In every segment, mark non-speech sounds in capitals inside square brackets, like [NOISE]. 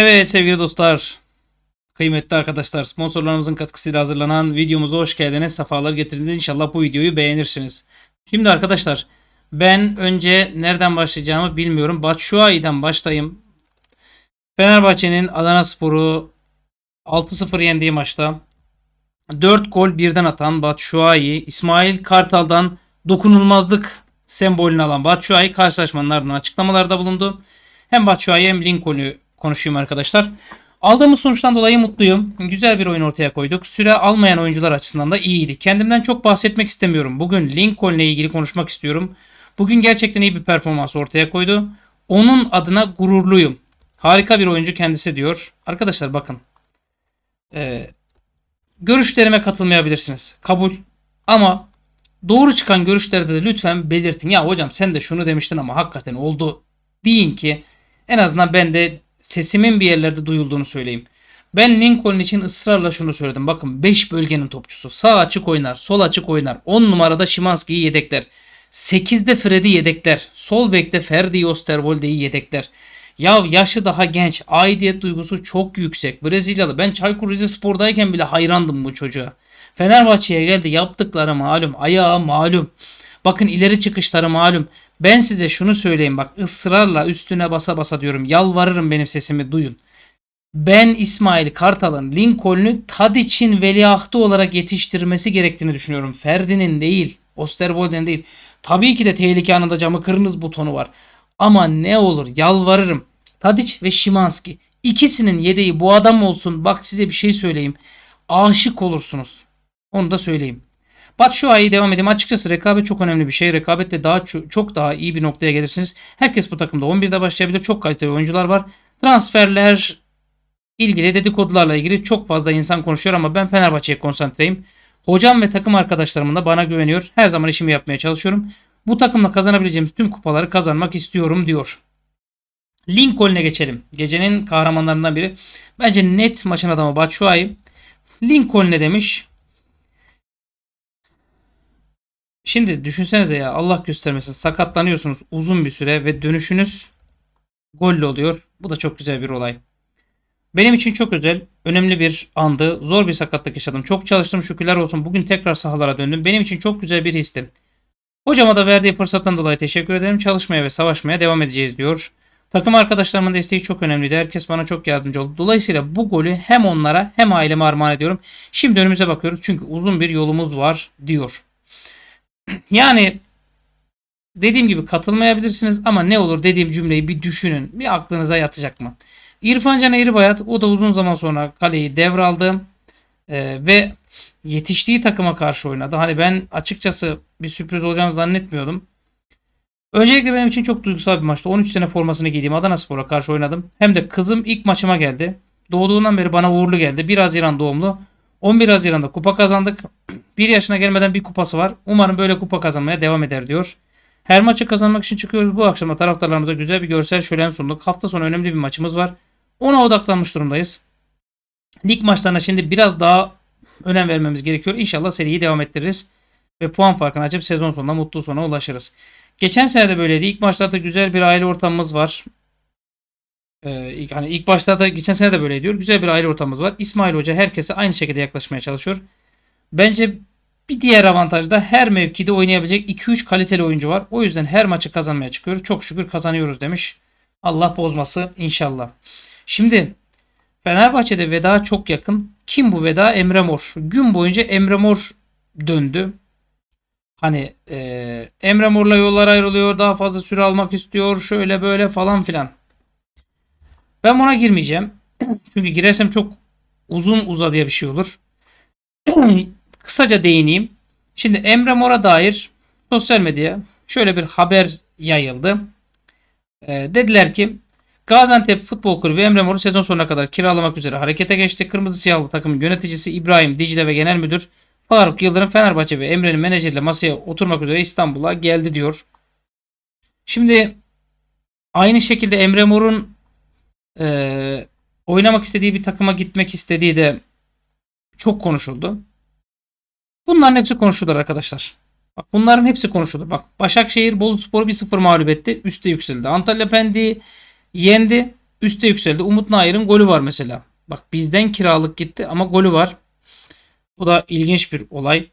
Evet sevgili dostlar, kıymetli arkadaşlar sponsorlarımızın katkısıyla hazırlanan videomuza hoş geldiniz. Sefalar getirdiniz. İnşallah bu videoyu beğenirsiniz. Şimdi arkadaşlar ben önce nereden başlayacağımı bilmiyorum. Batshuayi'den başlayayım. Fenerbahçe'nin Adana Sporu 6-0 yendiği maçta 4 gol birden atan Batshuayi, İsmail Kartal'dan dokunulmazlık sembolünü alan Batshuayi karşılaşmanın ardından açıklamalarda bulundu. Hem Batshuayi hem Lincoln'ü konuşayım arkadaşlar. Aldığımız sonuçtan dolayı mutluyum. Güzel bir oyun ortaya koyduk. Süre almayan oyuncular açısından da iyiydi. Kendimden çok bahsetmek istemiyorum. Bugün Lincoln ile ilgili konuşmak istiyorum. Bugün gerçekten iyi bir performans ortaya koydu. Onun adına gururluyum. Harika bir oyuncu kendisi diyor. Arkadaşlar bakın. Ee, görüşlerime katılmayabilirsiniz. Kabul. Ama doğru çıkan görüşlerde de lütfen belirtin. Ya hocam sen de şunu demiştin ama hakikaten oldu. Deyin ki en azından ben de sesimin bir yerlerde duyulduğunu söyleyeyim. Ben Lincoln için ısrarla şunu söyledim. Bakın 5 bölgenin topçusu. Sağ açık oynar, sol açık oynar. 10 numarada Şimanski'yi yedekler. 8'de Fred'i yedekler. Sol bekte Ferdi Osterwolde'yi yedekler. Ya yaşı daha genç. Aidiyet duygusu çok yüksek. Brezilyalı. Ben Çaykur Rizespor'dayken bile hayrandım bu çocuğa. Fenerbahçe'ye geldi. Yaptıkları malum. Ayağı malum. Bakın ileri çıkışları malum. Ben size şunu söyleyeyim bak ısrarla üstüne basa basa diyorum. Yalvarırım benim sesimi duyun. Ben İsmail Kartal'ın Lincoln'ü Tadiç'in veliahtı olarak yetiştirmesi gerektiğini düşünüyorum. Ferdi'nin değil, Osterwolde'nin değil. Tabii ki de tehlike anında camı kırınız butonu var. Ama ne olur yalvarırım. Tadiç ve Şimanski. ikisinin yedeği bu adam olsun. Bak size bir şey söyleyeyim. Aşık olursunuz. Onu da söyleyeyim. Batshuayi'ye devam edeyim. Açıkçası rekabet çok önemli bir şey. rekabette daha çok daha iyi bir noktaya gelirsiniz. Herkes bu takımda 11'de başlayabilir. Çok kaliteli oyuncular var. Transferler ilgili dedikodularla ilgili çok fazla insan konuşuyor ama ben Fenerbahçe'ye konsantreyim. Hocam ve takım arkadaşlarımın da bana güveniyor. Her zaman işimi yapmaya çalışıyorum. Bu takımla kazanabileceğimiz tüm kupaları kazanmak istiyorum diyor. Lincoln'e geçelim. Gecenin kahramanlarından biri. Bence net maçın adamı Batshuayi. Lincoln ne demiş? Şimdi düşünsenize ya Allah göstermesin sakatlanıyorsunuz uzun bir süre ve dönüşünüz golle oluyor. Bu da çok güzel bir olay. Benim için çok özel, önemli bir andı. Zor bir sakatlık yaşadım. Çok çalıştım şükürler olsun. Bugün tekrar sahalara döndüm. Benim için çok güzel bir histi. Hocama da verdiği fırsattan dolayı teşekkür ederim. Çalışmaya ve savaşmaya devam edeceğiz diyor. Takım arkadaşlarımın desteği çok önemliydi. Herkes bana çok yardımcı oldu. Dolayısıyla bu golü hem onlara hem aileme armağan ediyorum. Şimdi önümüze bakıyoruz çünkü uzun bir yolumuz var diyor. Yani dediğim gibi katılmayabilirsiniz ama ne olur dediğim cümleyi bir düşünün. Bir aklınıza yatacak mı? İrfan Can Eğribayat o da uzun zaman sonra kaleyi devraldı. Ee, ve yetiştiği takıma karşı oynadı. Hani ben açıkçası bir sürpriz olacağını zannetmiyordum. Öncelikle benim için çok duygusal bir maçtı. 13 sene formasını giydiğim Adana Spor'a karşı oynadım. Hem de kızım ilk maçıma geldi. Doğduğundan beri bana uğurlu geldi. 1 Haziran doğumlu. 11 Haziran'da kupa kazandık. 1 yaşına gelmeden bir kupası var. Umarım böyle kupa kazanmaya devam eder diyor. Her maçı kazanmak için çıkıyoruz. Bu akşam da taraftarlarımıza güzel bir görsel şölen sunduk. Hafta sonu önemli bir maçımız var. Ona odaklanmış durumdayız. Lig maçlarına şimdi biraz daha önem vermemiz gerekiyor. İnşallah seriyi devam ettiririz. Ve puan farkını açıp sezon sonunda mutlu sona ulaşırız. Geçen sene de böyleydi. İlk maçlarda güzel bir aile ortamımız var. Ee, ilk, hani ilk başta da geçen sene de böyle diyor. Güzel bir aile ortamımız var. İsmail Hoca herkese aynı şekilde yaklaşmaya çalışıyor. Bence bir diğer avantaj da her mevkide oynayabilecek 2-3 kaliteli oyuncu var. O yüzden her maçı kazanmaya çıkıyor. Çok şükür kazanıyoruz demiş. Allah bozması inşallah. Şimdi Fenerbahçe'de veda çok yakın. Kim bu veda? Emre Mor. Gün boyunca Emre Mor döndü. Hani e, Emre Mor'la yollar ayrılıyor. Daha fazla süre almak istiyor. Şöyle böyle falan filan. Ben buna girmeyeceğim. Çünkü girersem çok uzun uzadıya bir şey olur. Kısaca değineyim. Şimdi Emre Mor'a dair sosyal medya şöyle bir haber yayıldı. E, dediler ki Gaziantep Futbol Kulübü Emre Mor'u sezon sonuna kadar kiralamak üzere harekete geçti. Kırmızı Siyahlı takımın yöneticisi İbrahim Dicle ve genel müdür Faruk Yıldırım Fenerbahçe ve Emre'nin menajerle masaya oturmak üzere İstanbul'a geldi diyor. Şimdi aynı şekilde Emre Mor'un e, oynamak istediği bir takıma gitmek istediği de çok konuşuldu. Bunların hepsi konuşulur arkadaşlar. Bak bunların hepsi konuşulur. Bak Başakşehir Boluspor'u 1-0 mağlup etti. Üste yükseldi. Antalya Pendik'i yendi. Üste yükseldi. Umut Nair'in golü var mesela. Bak bizden kiralık gitti ama golü var. Bu da ilginç bir olay.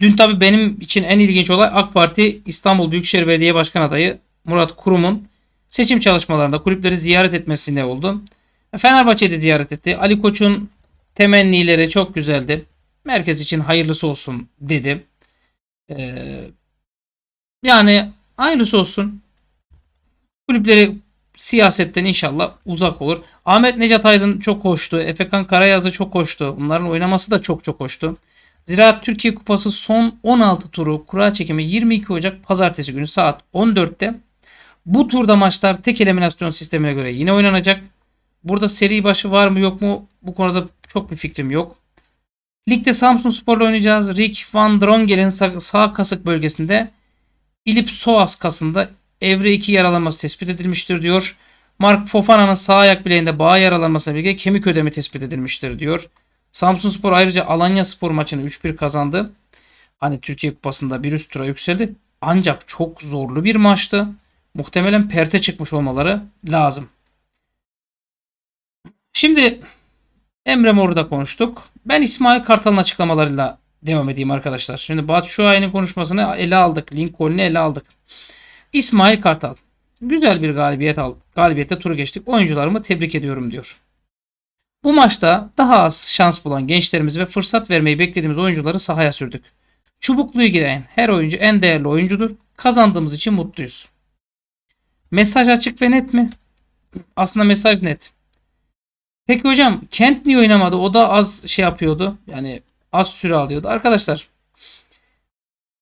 Dün tabii benim için en ilginç olay AK Parti İstanbul Büyükşehir Belediye Başkan adayı Murat Kurum'un seçim çalışmalarında kulüpleri ziyaret etmesine oldu. Fenerbahçe'de ziyaret etti. Ali Koç'un temennileri çok güzeldi. Merkez için hayırlısı olsun dedi. Ee, yani hayırlısı olsun. Kulüpleri siyasetten inşallah uzak olur. Ahmet Necat Aydın çok hoştu. Efekan Karayazı çok hoştu. Bunların oynaması da çok çok hoştu. Ziraat Türkiye Kupası son 16 turu kura çekimi 22 Ocak pazartesi günü saat 14'te bu turda maçlar tek eliminasyon sistemine göre yine oynanacak. Burada seri başı var mı yok mu bu konuda çok bir fikrim yok. Ligde Samsun Spor'la oynayacağız. Rick Van Drongel'in sağ, kasık bölgesinde İlip Soas kasında evre 2 yaralanması tespit edilmiştir diyor. Mark Fofana'nın sağ ayak bileğinde bağ yaralanmasına birlikte kemik ödemi tespit edilmiştir diyor. Samsun Spor ayrıca Alanya Spor maçını 3-1 kazandı. Hani Türkiye Kupası'nda bir üst tura yükseldi. Ancak çok zorlu bir maçtı. Muhtemelen perte çıkmış olmaları lazım. Şimdi Emre Mor'da konuştuk. Ben İsmail Kartal'ın açıklamalarıyla devam edeyim arkadaşlar. Şimdi Batu Şuay'ın konuşmasını ele aldık. Lincoln'u ele aldık. İsmail Kartal. Güzel bir galibiyet aldık. Galibiyette turu geçtik. Oyuncularımı tebrik ediyorum diyor. Bu maçta daha az şans bulan gençlerimiz ve fırsat vermeyi beklediğimiz oyuncuları sahaya sürdük. Çubukluyu giren her oyuncu en değerli oyuncudur. Kazandığımız için mutluyuz. Mesaj açık ve net mi? Aslında mesaj net. Peki hocam Kent niye oynamadı? O da az şey yapıyordu. Yani az süre alıyordu. Arkadaşlar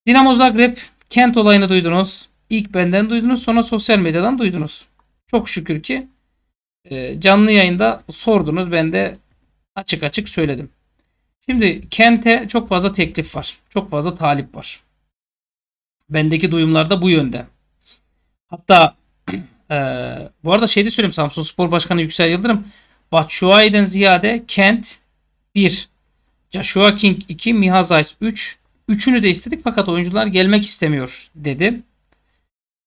Dinamo Zagreb Kent olayını duydunuz. İlk benden duydunuz. Sonra sosyal medyadan duydunuz. Çok şükür ki e, canlı yayında sordunuz. Ben de açık açık söyledim. Şimdi Kent'e çok fazla teklif var. Çok fazla talip var. Bendeki duyumlar da bu yönde. Hatta ee, bu arada şey de söyleyeyim Samsun Spor Başkanı Yüksel Yıldırım. Batshuayi'den ziyade Kent 1. Joshua King 2. Mihazayt 3. Üçünü de istedik fakat oyuncular gelmek istemiyor dedi.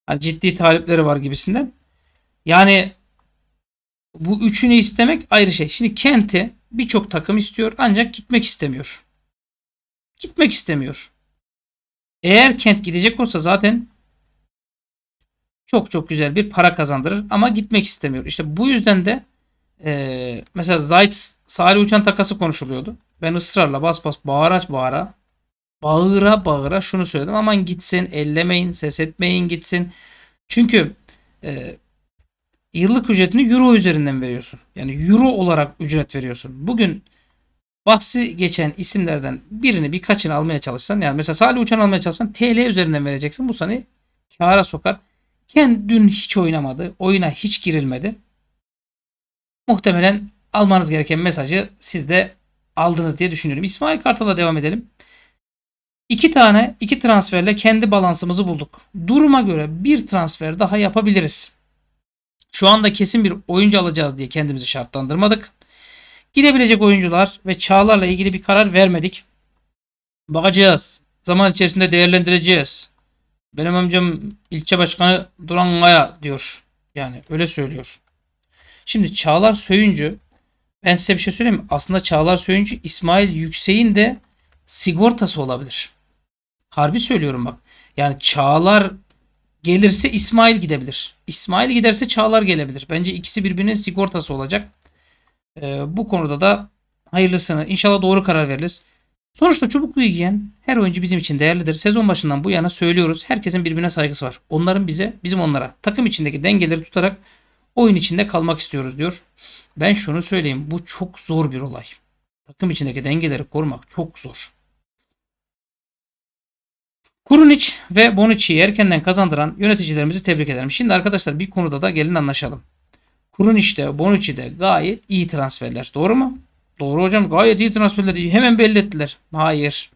Yani ciddi talepleri var gibisinden. Yani bu üçünü istemek ayrı şey. Şimdi Kent'i birçok takım istiyor ancak gitmek istemiyor. Gitmek istemiyor. Eğer Kent gidecek olsa zaten çok çok güzel bir para kazandırır ama gitmek istemiyor. İşte bu yüzden de e, mesela Zayt's Salih Uçan takası konuşuluyordu. Ben ısrarla bas bas bağıra bağıra bağıra bağıra şunu söyledim. Aman gitsin ellemeyin ses etmeyin gitsin. Çünkü e, yıllık ücretini euro üzerinden veriyorsun. Yani euro olarak ücret veriyorsun. Bugün bahsi geçen isimlerden birini birkaçını almaya çalışsan yani mesela Salih Uçan almaya çalışsan TL üzerinden vereceksin. Bu seni kâra sokar. Kendi dün hiç oynamadı. Oyuna hiç girilmedi. Muhtemelen almanız gereken mesajı siz de aldınız diye düşünüyorum. İsmail Kartal'a devam edelim. İki tane iki transferle kendi balansımızı bulduk. Duruma göre bir transfer daha yapabiliriz. Şu anda kesin bir oyuncu alacağız diye kendimizi şartlandırmadık. Gidebilecek oyuncular ve çağlarla ilgili bir karar vermedik. Bakacağız. Zaman içerisinde değerlendireceğiz. Benim amcam ilçe başkanı Duran Kaya diyor. Yani öyle söylüyor. Şimdi Çağlar Söyüncü ben size bir şey söyleyeyim mi? Aslında Çağlar Söyüncü İsmail Yüksek'in de sigortası olabilir. Harbi söylüyorum bak. Yani Çağlar gelirse İsmail gidebilir. İsmail giderse Çağlar gelebilir. Bence ikisi birbirinin sigortası olacak. Ee, bu konuda da hayırlısını inşallah doğru karar veririz. Sonuçta çubuklu yiyen her oyuncu bizim için değerlidir. Sezon başından bu yana söylüyoruz. Herkesin birbirine saygısı var. Onların bize, bizim onlara. Takım içindeki dengeleri tutarak oyun içinde kalmak istiyoruz diyor. Ben şunu söyleyeyim. Bu çok zor bir olay. Takım içindeki dengeleri korumak çok zor. Kurunic ve Bonucci'yi erkenden kazandıran yöneticilerimizi tebrik ederim. Şimdi arkadaşlar bir konuda da gelin anlaşalım. Kurunic de Bonucci de gayet iyi transferler. Doğru mu? Doğru hocam gayet iyi transferleri hemen belli ettiler. Hayır.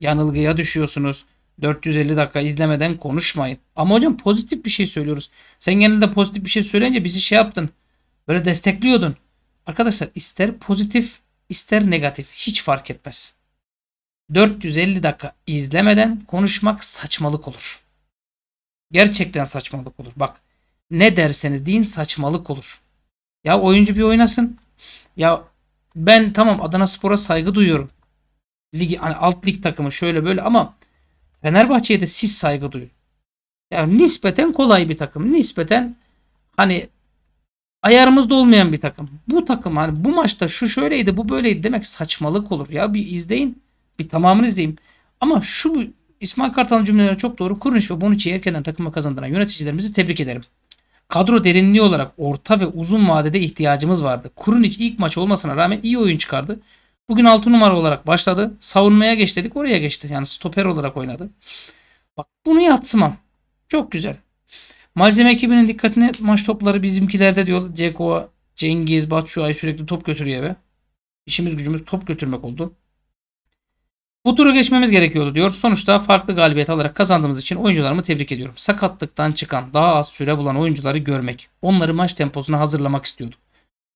Yanılgıya düşüyorsunuz. 450 dakika izlemeden konuşmayın. Ama hocam pozitif bir şey söylüyoruz. Sen genelde pozitif bir şey söyleyince bizi şey yaptın. Böyle destekliyordun. Arkadaşlar ister pozitif ister negatif hiç fark etmez. 450 dakika izlemeden konuşmak saçmalık olur. Gerçekten saçmalık olur. Bak ne derseniz deyin saçmalık olur. Ya oyuncu bir oynasın. Ya ben tamam Adana Spor'a saygı duyuyorum. Ligi, hani alt lig takımı şöyle böyle ama Fenerbahçe'ye de siz saygı duyun. Yani nispeten kolay bir takım. Nispeten hani ayarımızda olmayan bir takım. Bu takım hani bu maçta şu şöyleydi bu böyleydi demek saçmalık olur. Ya bir izleyin. Bir tamamını izleyin. Ama şu İsmail Kartal'ın cümleleri çok doğru. Kurniş ve Bonucci'yi erkenden takıma kazandıran yöneticilerimizi tebrik ederim. Kadro derinliği olarak orta ve uzun vadede ihtiyacımız vardı. Kurunic ilk maç olmasına rağmen iyi oyun çıkardı. Bugün 6 numara olarak başladı. Savunmaya geç dedik oraya geçti. Yani stoper olarak oynadı. Bak bunu yatsımam. Çok güzel. Malzeme ekibinin dikkatini maç topları bizimkilerde diyor. Ceko, Cengiz, Batshuayi sürekli top götürüyor eve. İşimiz gücümüz top götürmek oldu. Bu turu geçmemiz gerekiyordu diyor. Sonuçta farklı galibiyet alarak kazandığımız için oyuncularımı tebrik ediyorum. Sakatlıktan çıkan daha az süre bulan oyuncuları görmek. Onları maç temposuna hazırlamak istiyorduk.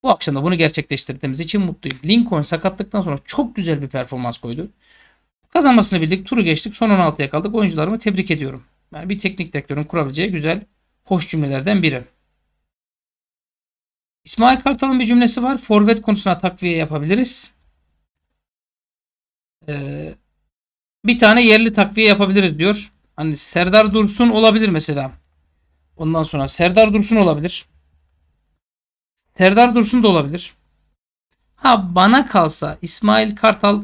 Bu akşam da bunu gerçekleştirdiğimiz için mutluyum. Lincoln sakatlıktan sonra çok güzel bir performans koydu. Kazanmasını bildik. Turu geçtik. Son 16'ya kaldık. Oyuncularımı tebrik ediyorum. Yani bir teknik direktörün kurabileceği güzel, hoş cümlelerden biri. İsmail Kartal'ın bir cümlesi var. Forvet konusuna takviye yapabiliriz. Ee, bir tane yerli takviye yapabiliriz diyor. Hani Serdar Dursun olabilir mesela. Ondan sonra Serdar Dursun olabilir. Serdar Dursun da olabilir. Ha bana kalsa İsmail Kartal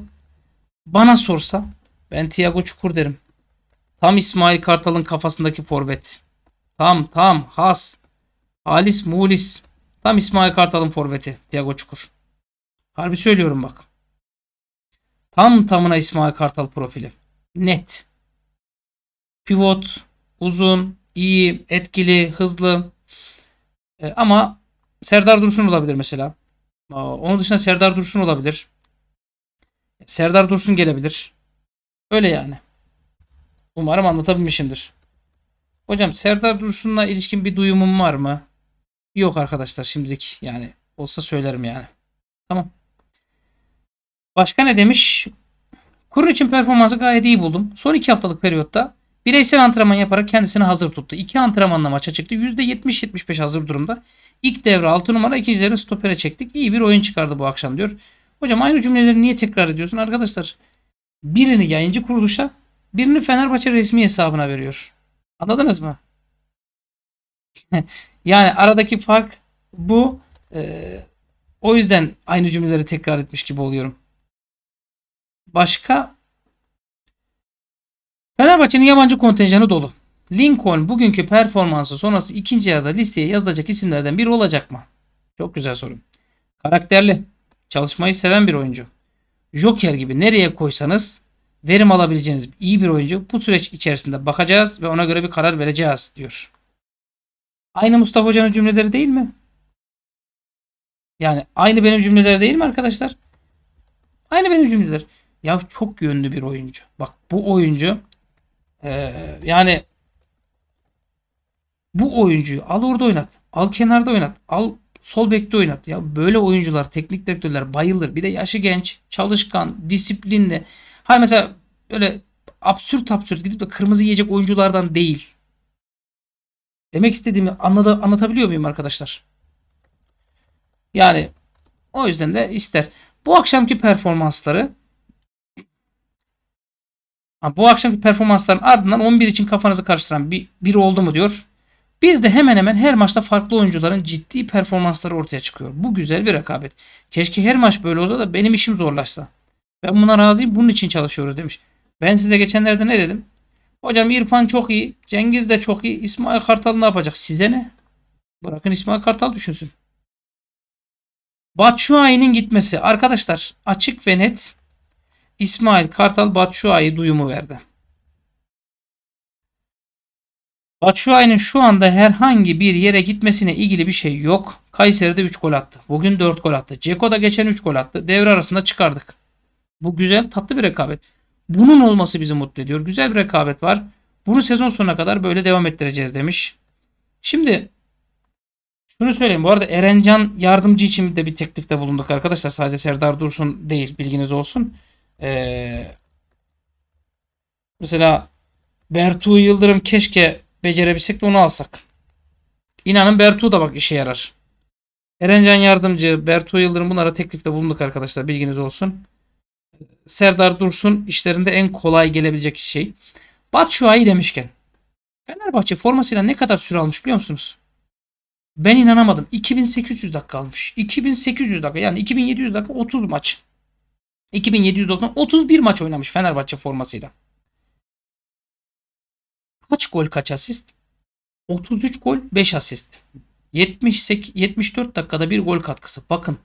bana sorsa ben Tiago Çukur derim. Tam İsmail Kartal'ın kafasındaki forvet. Tam tam has. Halis mulis. Tam İsmail Kartal'ın forveti Tiago Çukur. Harbi söylüyorum bak. Tam tamına İsmail Kartal profili. Net. Pivot, uzun, iyi, etkili, hızlı. E, ama Serdar Dursun olabilir mesela. E, onun dışında Serdar Dursun olabilir. E, Serdar Dursun gelebilir. Öyle yani. Umarım anlatabilmişimdir. Hocam Serdar Dursun'la ilişkin bir duyumum var mı? Yok arkadaşlar şimdilik yani. Olsa söylerim yani. Tamam. Başka ne demiş? Kurun için performansı gayet iyi buldum. Son 2 haftalık periyotta bireysel antrenman yaparak kendisini hazır tuttu. 2 antrenmanla maça çıktı. %70-75 hazır durumda. İlk devre 6 numara, ikincilerin stopere çektik. İyi bir oyun çıkardı bu akşam diyor. Hocam aynı cümleleri niye tekrar ediyorsun arkadaşlar? Birini yayıncı kuruluşa, birini Fenerbahçe resmi hesabına veriyor. Anladınız mı? [LAUGHS] yani aradaki fark bu. Ee, o yüzden aynı cümleleri tekrar etmiş gibi oluyorum. Başka? Fenerbahçe'nin yabancı kontenjanı dolu. Lincoln bugünkü performansı sonrası ikinci yarıda listeye yazılacak isimlerden biri olacak mı? Çok güzel soru. Karakterli, çalışmayı seven bir oyuncu. Joker gibi nereye koysanız verim alabileceğiniz iyi bir oyuncu. Bu süreç içerisinde bakacağız ve ona göre bir karar vereceğiz diyor. Aynı Mustafa Hoca'nın cümleleri değil mi? Yani aynı benim cümleler değil mi arkadaşlar? Aynı benim cümleler. Ya çok yönlü bir oyuncu. Bak bu oyuncu ee, yani bu oyuncuyu al orada oynat. Al kenarda oynat. Al sol bekte oynat. Ya böyle oyuncular, teknik direktörler bayılır. Bir de yaşı genç, çalışkan, disiplinli. Hayır mesela böyle absürt absürt gidip de kırmızı yiyecek oyunculardan değil. Demek istediğimi anladı, anlatabiliyor muyum arkadaşlar? Yani o yüzden de ister. Bu akşamki performansları bu akşamki performansların ardından 11 için kafanızı karıştıran bir, biri oldu mu diyor. Bizde hemen hemen her maçta farklı oyuncuların ciddi performansları ortaya çıkıyor. Bu güzel bir rekabet. Keşke her maç böyle olsa da benim işim zorlaşsa. Ben buna razıyım bunun için çalışıyoruz demiş. Ben size geçenlerde ne dedim? Hocam İrfan çok iyi. Cengiz de çok iyi. İsmail Kartal ne yapacak? Size ne? Bırakın İsmail Kartal düşünsün. Batshuayi'nin gitmesi. Arkadaşlar açık ve net İsmail Kartal Batshuayi duyumu verdi. Batshuayi'nin şu anda herhangi bir yere gitmesine ilgili bir şey yok. Kayseri'de 3 gol attı. Bugün 4 gol attı. Ceko da geçen 3 gol attı. Devre arasında çıkardık. Bu güzel tatlı bir rekabet. Bunun olması bizi mutlu ediyor. Güzel bir rekabet var. Bunu sezon sonuna kadar böyle devam ettireceğiz demiş. Şimdi şunu söyleyeyim. Bu arada Erencan yardımcı için de bir teklifte bulunduk arkadaşlar. Sadece Serdar Dursun değil bilginiz olsun. Ee, mesela Bertu Yıldırım keşke becerebilsek de onu alsak. İnanın Bertu da bak işe yarar. Erencan Yardımcı, Bertu Yıldırım bunlara teklifte bulunduk arkadaşlar. Bilginiz olsun. Serdar Dursun işlerinde en kolay gelebilecek şey. Batshuayi demişken. Fenerbahçe formasıyla ne kadar süre almış biliyor musunuz? Ben inanamadım. 2800 dakika almış. 2800 dakika yani 2700 dakika 30 maç. 2790 31 maç oynamış Fenerbahçe formasıyla. Kaç gol kaç asist? 33 gol 5 asist. 78, 74 dakikada bir gol katkısı. Bakın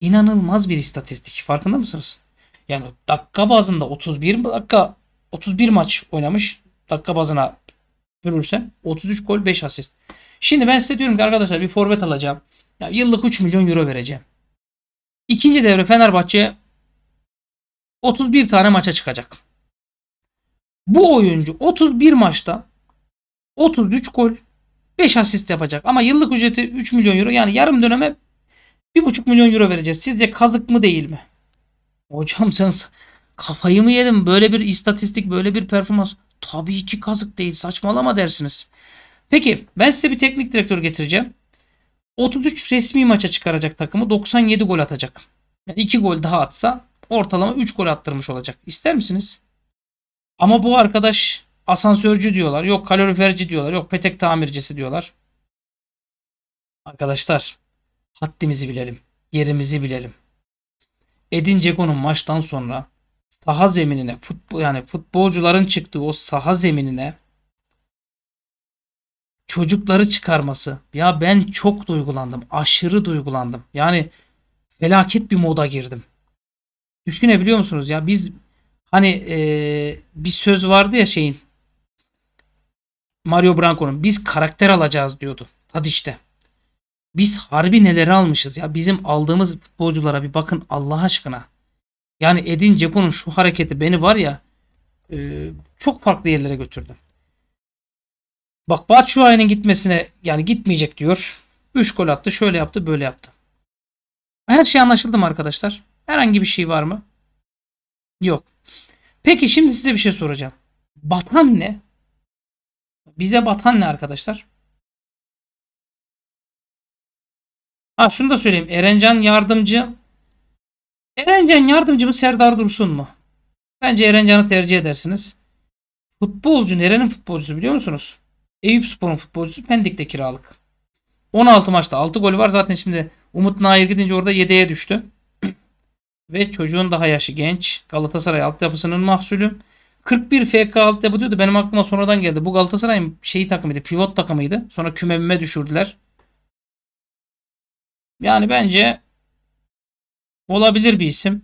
inanılmaz bir istatistik. Farkında mısınız? Yani dakika bazında 31 dakika 31 maç oynamış. Dakika bazına bölürse 33 gol 5 asist. Şimdi ben size diyorum ki arkadaşlar bir forvet alacağım. Ya yıllık 3 milyon euro vereceğim. İkinci devre Fenerbahçe 31 tane maça çıkacak. Bu oyuncu 31 maçta 33 gol 5 asist yapacak. Ama yıllık ücreti 3 milyon euro. Yani yarım döneme 1,5 milyon euro vereceğiz. Sizce kazık mı değil mi? Hocam sen kafayı mı yedin? Böyle bir istatistik, böyle bir performans. Tabii ki kazık değil. Saçmalama dersiniz. Peki ben size bir teknik direktör getireceğim. 33 resmi maça çıkaracak takımı 97 gol atacak. Yani gol daha atsa ortalama 3 gol attırmış olacak. İster misiniz? Ama bu arkadaş asansörcü diyorlar. Yok kaloriferci diyorlar. Yok petek tamircisi diyorlar. Arkadaşlar haddimizi bilelim. Yerimizi bilelim. Edin Ceko'nun maçtan sonra saha zeminine futbol yani futbolcuların çıktığı o saha zeminine çocukları çıkarması. Ya ben çok duygulandım. Aşırı duygulandım. Yani felaket bir moda girdim. Düşünebiliyor musunuz ya? Biz hani e, bir söz vardı ya şeyin Mario Branco'nun biz karakter alacağız diyordu. işte Biz harbi neleri almışız ya. Bizim aldığımız futbolculara bir bakın Allah aşkına. Yani Edin Cepon'un şu hareketi beni var ya e, çok farklı yerlere götürdü. Bak Batshuayi'nin gitmesine yani gitmeyecek diyor. 3 gol attı şöyle yaptı böyle yaptı. Her şey anlaşıldı mı arkadaşlar? Herhangi bir şey var mı? Yok. Peki şimdi size bir şey soracağım. Batan ne? Bize batan ne arkadaşlar? Ha şunu da söyleyeyim. Erencan yardımcı. Erencan yardımcı mı Serdar Dursun mu? Bence Erencan'ı tercih edersiniz. Futbolcu nerenin futbolcusu biliyor musunuz? Eyüp Spor'un futbolcusu Pendik'te kiralık. 16 maçta 6 gol var. Zaten şimdi Umut Nair gidince orada 7'ye düştü ve çocuğun daha yaşı genç. Galatasaray altyapısının mahsulü. 41 FK altyapı diyordu. Benim aklıma sonradan geldi. Bu Galatasaray'ın şeyi takımıydı. Pivot takımıydı. Sonra kümeme düşürdüler. Yani bence olabilir bir isim.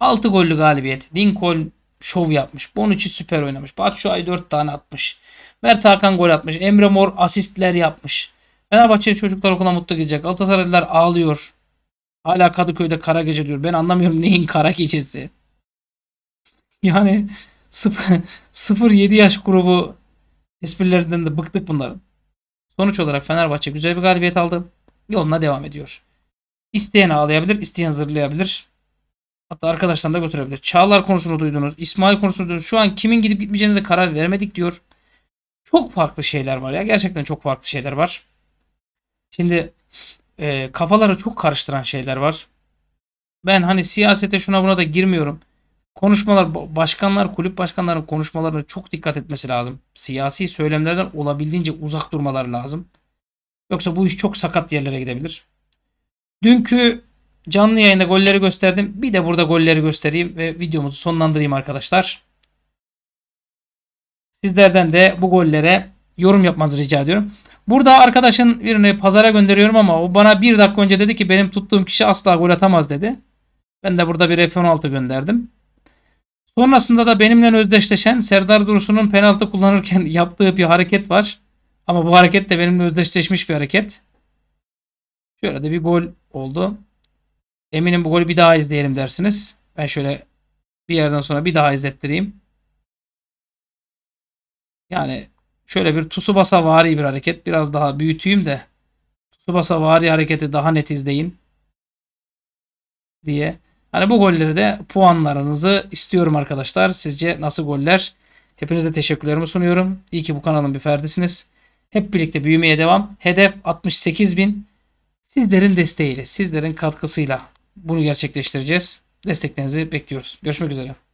6 gollü galibiyet. Lincoln şov yapmış. Bonucci süper oynamış. Batshuayi 4 tane atmış. Mert Hakan gol atmış. Emre Mor asistler yapmış. Fenerbahçeli çocuklar okula mutlu gidecek. Galatasaraylılar ağlıyor. Hala Kadıköy'de kara gece diyor. Ben anlamıyorum neyin kara gecesi. Yani 0-7 [LAUGHS] yaş grubu esprilerinden de bıktık bunların. Sonuç olarak Fenerbahçe güzel bir galibiyet aldı. Yoluna devam ediyor. İsteyen ağlayabilir, isteyen zırlayabilir. Hatta arkadaştan da götürebilir. Çağlar konusunu duydunuz. İsmail konusunu duydunuz. Şu an kimin gidip gitmeyeceğine de karar veremedik diyor. Çok farklı şeyler var ya. Gerçekten çok farklı şeyler var. Şimdi e, ee, kafalara çok karıştıran şeyler var. Ben hani siyasete şuna buna da girmiyorum. Konuşmalar, başkanlar, kulüp başkanların konuşmalarına çok dikkat etmesi lazım. Siyasi söylemlerden olabildiğince uzak durmaları lazım. Yoksa bu iş çok sakat yerlere gidebilir. Dünkü canlı yayında golleri gösterdim. Bir de burada golleri göstereyim ve videomuzu sonlandırayım arkadaşlar. Sizlerden de bu gollere yorum yapmanızı rica ediyorum. Burada arkadaşın birini pazara gönderiyorum ama o bana bir dakika önce dedi ki benim tuttuğum kişi asla gol atamaz dedi. Ben de burada bir F16 gönderdim. Sonrasında da benimle özdeşleşen Serdar Dursun'un penaltı kullanırken [LAUGHS] yaptığı bir hareket var. Ama bu hareket de benimle özdeşleşmiş bir hareket. Şöyle de bir gol oldu. Eminim bu golü bir daha izleyelim dersiniz. Ben şöyle bir yerden sonra bir daha izlettireyim. Yani şöyle bir Tsubasa vari bir hareket. Biraz daha büyüteyim de Tsubasa vari hareketi daha net izleyin diye. Hani bu golleri de puanlarınızı istiyorum arkadaşlar. Sizce nasıl goller? Hepinize teşekkürlerimi sunuyorum. İyi ki bu kanalın bir ferdisiniz. Hep birlikte büyümeye devam. Hedef 68 bin. Sizlerin desteğiyle, sizlerin katkısıyla bunu gerçekleştireceğiz. Desteklerinizi bekliyoruz. Görüşmek üzere.